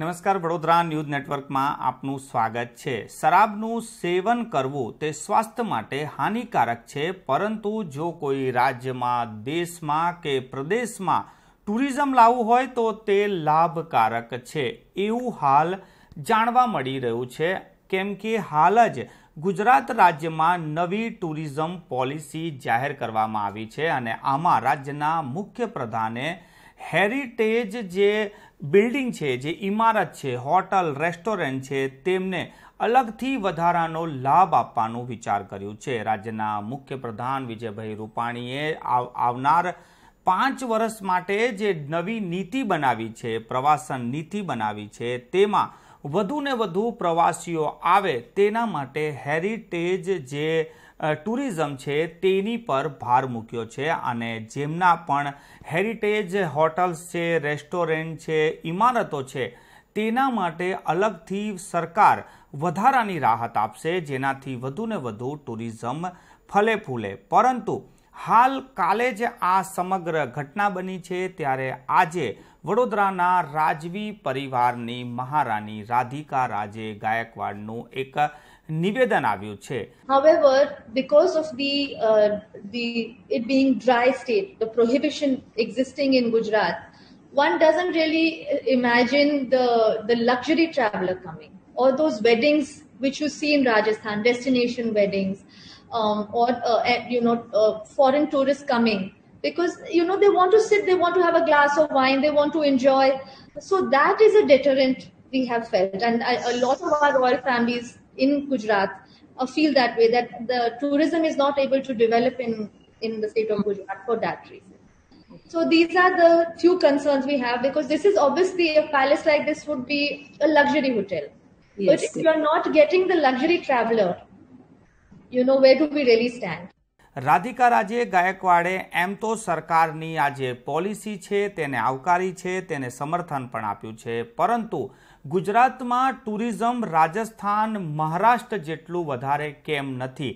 નમસ્કાર વડોદરા ન્યૂઝ નેટવર્કમાં આપનું સ્વાગત છે શરાબનું સેવન કરવું તે સ્વાસ્થ્ય માટે હાનિકારક છે પરંતુ જો કોઈ રાજ્યમાં દેશમાં કે પ્રદેશમાં ટુરિઝમ લાવવું હોય તો તે લાભકારક છે એવું હાલ જાણવા મળી રહ્યું છે કેમ કે હાલ જ ગુજરાત રાજ્યમાં નવી ટુરિઝમ પોલિસી જાહેર કરવામાં આવી છે અને આમાં રાજ્યના મુખ્ય પ્રધાને હેરિટેજ જે બિલ્ડિંગ છે જે ઇમારત છે હોટલ રેસ્ટોરન્ટ છે તેમને અલગથી વધારાનો લાભ આપવાનું વિચાર કર્યો છે રાજ્યના મુખ્ય પ્રધાન વિજયભાઈ રૂપાણીએ આવનાર પાંચ વર્ષ માટે જે નવી નીતિ બનાવી છે પ્રવાસન નીતિ બનાવી છે તેમાં વધુને વધુ પ્રવાસીઓ આવે તેના માટે હેરિટેજ જે ટુરિઝમ છે તેની પર ભાર મૂક્યો છે અને જેમના પણ હેરિટેજ હોટલ્સ છે રેસ્ટોરન્ટ છે ઇમારતો છે તેના માટે અલગથી સરકાર વધારાની રાહત આપશે જેનાથી વધુને વધુ ટુરિઝમ ફલે ફૂલે પરંતુ હાલ કાલે જ આ સમગ્ર ઘટના બની છે ત્યારે આજે વડોદરાના રાજવી પરિવારની મહારાણી રાધિકા રાજે ગાયકવાડનું એક નિવેદન આવ્યું છે however because of the uh, the it being dry state the prohibition existing in gujarat one doesn't really imagine the the luxury traveler coming or those weddings which you see in rajasthan destination weddings um, or uh, you know uh, foreign tourists coming because you know they want to sit they want to have a glass of wine they want to enjoy so that is a deterrent we have felt and a lot of our royal families in gujarat uh, feel that way that the tourism is not able to develop in in the state of gujarat for that reason so these are the few concerns we have because this is obviously a palace like this would be a luxury hotel. Yes. But if you are not getting the luxury traveler, you know where do we really stand? Radhika રાજે ગાયકવાડે એમ તો સરકારની આ જે policy છે તેને આવકારી છે તેને સમર્થન પણ આપ્યું છે પરંતુ ગુજરાતમાં ટુરિઝમ રાજસ્થાન મહારાષ્ટ્ર જેટલું વધારે કેમ નથી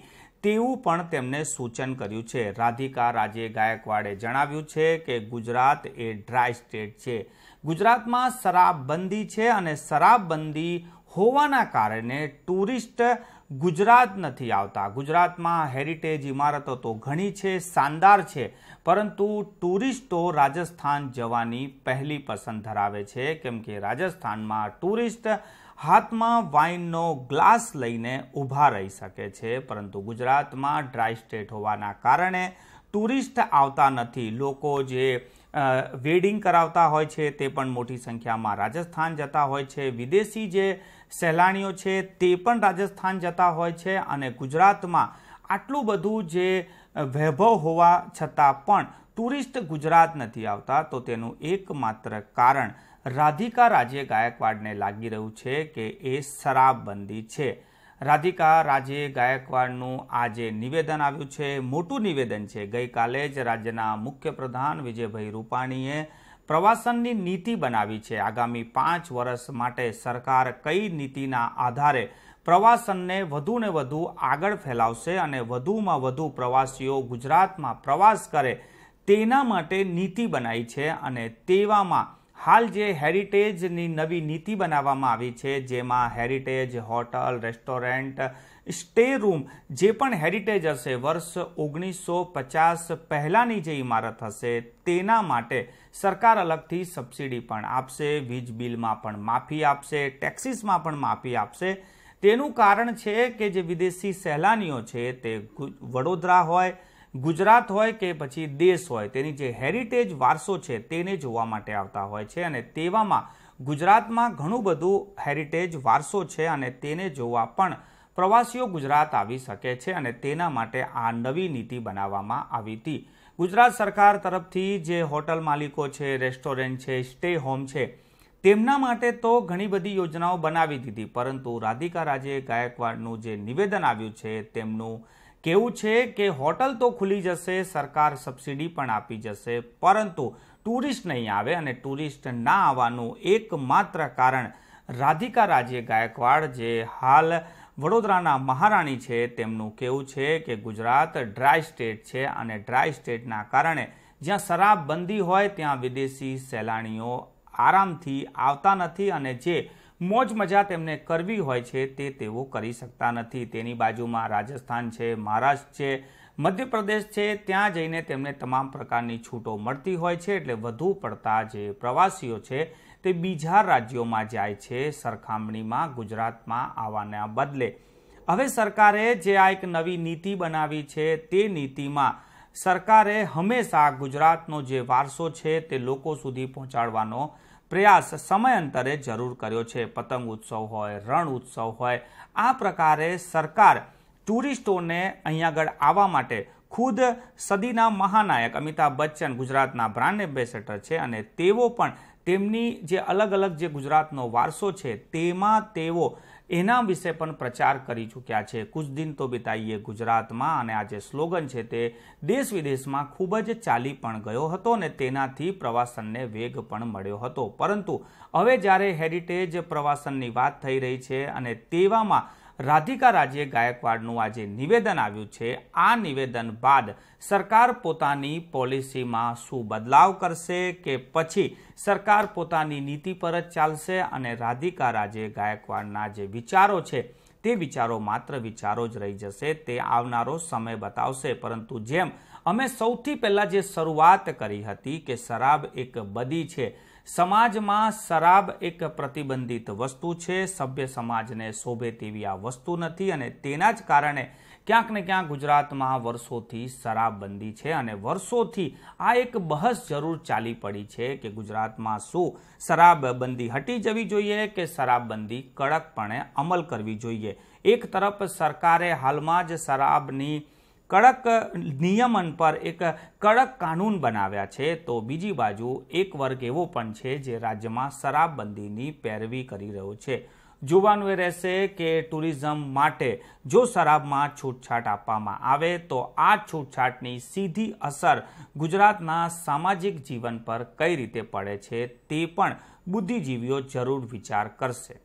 તેવું પણ તેમણે સૂચન કર્યું છે રાધિકા રાજે ગાયકવાડે જણાવ્યું છે કે ગુજરાત એ ડ્રાય સ્ટેટ છે ગુજરાતમાં શરાબબંધી છે અને શરાબબંધી હોવાના કારણે ટુરિસ્ટ ગુજરાત નથી આવતા ગુજરાતમાં હેરિટેજ ઇમારતો તો ઘણી છે શાનદાર છે પરંતુ ટુરિસ્ટો રાજસ્થાન જવાની પહેલી પસંદ ધરાવે છે કેમ કે રાજસ્થાનમાં ટુરિસ્ટ હાથમાં વાઇનનો ગ્લાસ લઈને ઊભા રહી શકે છે પરંતુ ગુજરાતમાં ડ્રાય સ્ટેટ હોવાના કારણે ટુરિસ્ટ આવતા નથી લોકો જે વેડિંગ કરાવતા હોય છે તે પણ મોટી સંખ્યામાં રાજસ્થાન જતા હોય છે વિદેશી જે સહેલાણીઓ છે તે પણ રાજસ્થાન જતા હોય છે અને ગુજરાતમાં આટલું બધું જે વૈભવ હોવા છતાં પણ ટુરિસ્ટ ગુજરાત નથી આવતા તો તેનું એકમાત્ર કારણ રાધિકા રાજે ગાયકવાડને લાગી રહ્યું છે કે એ શરાબબંધી છે રાધિકા રાજે ગાયકવાડનું આજે નિવેદન આવ્યું છે મોટું નિવેદન છે ગઈકાલે જ રાજ્યના મુખ્યપ્રધાન વિજયભાઈ રૂપાણીએ પ્રવાસનની નીતિ બનાવી છે આગામી પાંચ વર્ષ માટે સરકાર કઈ નીતિના આધારે પ્રવાસનને વધુ ને વધુ આગળ ફેલાવશે અને વધુમાં વધુ પ્રવાસીઓ ગુજરાતમાં પ્રવાસ કરે તેના માટે નીતિ બનાવી છે અને તેવામાં હાલ જે હેરિટેજની નવી નીતિ બનાવવામાં આવી છે જેમાં heritage hotel restaurant stay room જે પણ હેરિટેજ હશે વર્ષ ઓગણીસો પચાસ પહેલાંની જે ઇમારત હશે તેના માટે સરકાર અલગથી સબસિડી પણ આપશે વીજ બિલમાં પણ માફી આપશે ટેક્સીસમાં પણ માફી આપશે તેનું કારણ છે કે જે વિદેશી સહેલાનીઓ છે તે વડોદરા હોય ગુજરાત હોય કે પછી દેશ હોય તેની જે હેરિટેજ વારસો છે તેને જોવા માટે આવતા હોય છે અને તેવામાં ગુજરાતમાં ઘણું બધું હેરિટેજ વારસો છે અને તેને જોવા પણ પ્રવાસીઓ ગુજરાત આવી શકે છે અને તેના માટે આ નવી નીતિ બનાવવામાં આવી હતી ગુજરાત સરકાર તરફથી જે હોટલ માલિકો છે રેસ્ટોરન્ટ છે સ્ટે હોમ છે તેમના માટે તો ઘણી બધી યોજનાઓ બનાવી દીધી પરંતુ રાધિકા રાજે ગાયકવાડનું જે નિવેદન આવ્યું છે તેમનું કેવું છે કે હોટલ તો ખુલી જશે સરકાર સબસિડી પણ આપી જશે પરંતુ ટુરિસ્ટ નહીં આવે અને ટુરિસ્ટ ના આવવાનું એકમાત્ર કારણ રાધિકા રાજે ગાયકવાડ જે હાલ વડોદરાના મહારાણી છે તેમનું કેવું છે કે ગુજરાત ડ્રાય સ્ટેટ છે અને ડ્રાય સ્ટેટના કારણે જ્યાં શરાબબંધી હોય ત્યાં વિદેશી સહેલાણીઓ આરામથી આવતા નથી અને જે મોજ મજા તેમને કરવી હોય છે તે તેઓ કરી શકતા નથી તેની બાજુમાં રાજસ્થાન છે મહારાષ્ટ્ર છે મધ્યપ્રદેશ છે ત્યાં જઈને તેમને તમામ પ્રકારની છૂટો મળતી હોય છે એટલે વધુ પડતા જે પ્રવાસીઓ છે તે બીજા રાજ્યોમાં જાય છે સરખામણીમાં ગુજરાતમાં આવવાના બદલે હવે સરકારે જે આ એક નવી નીતિ બનાવી છે તે નીતિમાં સરકારે હંમેશા ગુજરાતનો જે વારસો છે તે લોકો સુધી પહોંચાડવાનો પ્રયાસ સમયાંતરે જરૂર કર્યો છે પતંગ ઉત્સવ હોય રણ ઉત્સવ હોય આ પ્રકારે સરકાર ટુરિસ્ટોને અહીં આગળ આવવા માટે ખુદ સદીના મહાનાયક અમિતાભ બચ્ચન ગુજરાતના બ્રાન્ડ એમ્બેસેડર છે અને તેઓ પણ તેમની જે અલગ અલગ જે ગુજરાતનો વારસો છે તેમાં તેઓ એના વિશે પણ પ્રચાર કરી ચૂક્યા છે કુછ દિન તો બિતાઈએ ગુજરાતમાં અને આ જે સ્લોગન છે તે દેશ વિદેશમાં ખૂબ જ ચાલી પણ ગયો હતો અને તેનાથી પ્રવાસનને વેગ પણ મળ્યો હતો પરંતુ હવે જ્યારે હેરિટેજ પ્રવાસનની વાત થઈ રહી છે અને તેવામાં રાધિકા રાજે ગાયકવાડનું આજે નિવેદન આવ્યું છે આ નિવેદન બાદ સરકાર પોતાની પોલિસીમાં શું બદલાવ કરશે કે પછી સરકાર પોતાની નીતિ પર જ ચાલશે અને રાધિકા રાજે ગાયકવાડના જે વિચારો છે તે વિચારો માત્ર વિચારો જ રહી જશે તે આવનારો સમય બતાવશે પરંતુ જેમ અમે સૌથી પહેલાં જે શરૂઆત કરી હતી કે શરાબ એક બદી છે સમાજમાં શરાબ એક પ્રતિબંધિત વસ્તુ છે સભ્ય સમાજને શોભે તેવી આ વસ્તુ નથી અને તેના જ કારણે ક્યાંક ને ક્યાંક ગુજરાતમાં વર્ષોથી શરાબબંધી છે અને વર્ષોથી આ એક બહસ જરૂર ચાલી પડી છે કે ગુજરાતમાં શું શરાબબંધી હટી જવી જોઈએ કે શરાબબંધી કડકપણે અમલ કરવી જોઈએ એક તરફ સરકારે હાલમાં જ શરાબની કડક નિયમન પર એક કડક કાનૂન બનાવ્યા છે તો બીજી બાજુ એક વર્ગ એવો પણ છે જે રાજ્યમાં શરાબબંધીની પેરવી કરી રહ્યો છે જોવાનું એ રહેશે કે ટુરિઝમ માટે જો શરાબમાં છૂટછાટ આપવામાં આવે તો આ છૂટછાટની સીધી અસર ગુજરાતના સામાજિક જીવન પર કઈ રીતે પડે છે તે પણ બુદ્ધિજીવીઓ જરૂર વિચાર કરશે